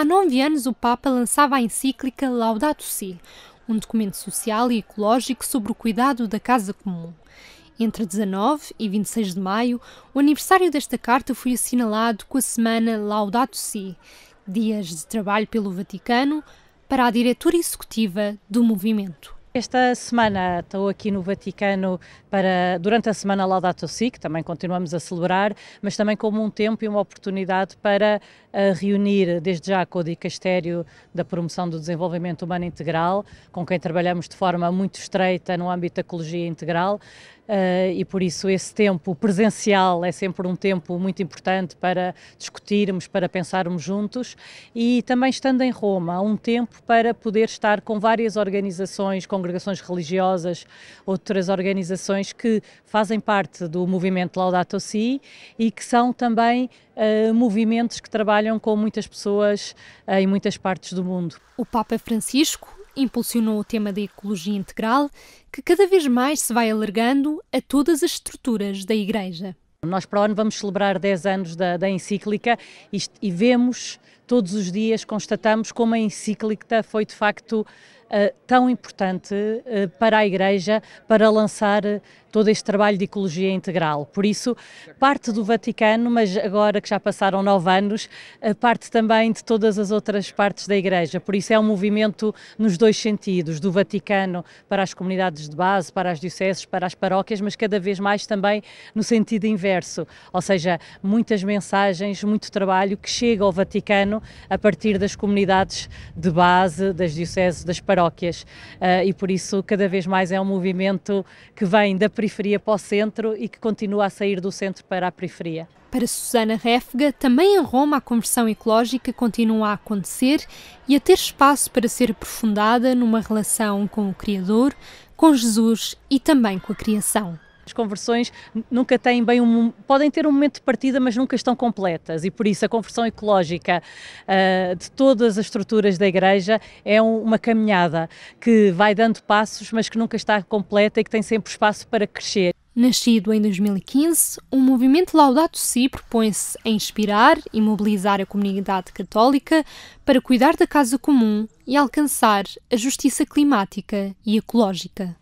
Há nove anos, o Papa lançava a encíclica Laudato Si, um documento social e ecológico sobre o cuidado da casa comum. Entre 19 e 26 de maio, o aniversário desta carta foi assinalado com a semana Laudato Si, dias de trabalho pelo Vaticano para a diretora executiva do movimento. Esta semana estou aqui no Vaticano para durante a semana Laudato Si, que também continuamos a celebrar, mas também como um tempo e uma oportunidade para eh, reunir desde já com o Dicastério da Promoção do Desenvolvimento Humano Integral, com quem trabalhamos de forma muito estreita no âmbito da Ecologia Integral, uh, e por isso esse tempo presencial é sempre um tempo muito importante para discutirmos, para pensarmos juntos e também estando em Roma, há um tempo para poder estar com várias organizações, congregações religiosas, outras organizações que fazem parte do movimento Laudato Si e que são também Uh, movimentos que trabalham com muitas pessoas uh, em muitas partes do mundo. O Papa Francisco impulsionou o tema da ecologia integral, que cada vez mais se vai alargando a todas as estruturas da Igreja. Nós para o ano vamos celebrar 10 anos da, da encíclica e, e, vemos todos os dias, constatamos como a encíclica foi de facto uh, tão importante uh, para a Igreja para lançar todo este trabalho de ecologia integral. Por isso, parte do Vaticano, mas agora que já passaram nove anos, eh, parte também de todas as outras partes da Igreja. Por isso, é um movimento nos dois sentidos, do Vaticano para as comunidades de base, para as dioceses, para as paróquias, mas cada vez mais também no sentido inverso. Ou seja, muitas mensagens, muito trabalho que chega ao Vaticano a partir das comunidades de base, das dioceses, das paróquias. Eh, e por isso, cada vez mais é um movimento que vem da periferia para o centro e que continua a sair do centro para a periferia. Para Susana Réfega, também em Roma a conversão ecológica continua a acontecer e a ter espaço para ser aprofundada numa relação com o Criador, com Jesus e também com a criação. As conversões nunca têm bem um. podem ter um momento de partida, mas nunca estão completas e por isso a conversão ecológica uh, de todas as estruturas da Igreja é um, uma caminhada que vai dando passos, mas que nunca está completa e que tem sempre espaço para crescer. Nascido em 2015, o movimento Laudato Si propõe-se a inspirar e mobilizar a comunidade católica para cuidar da casa comum e alcançar a justiça climática e ecológica.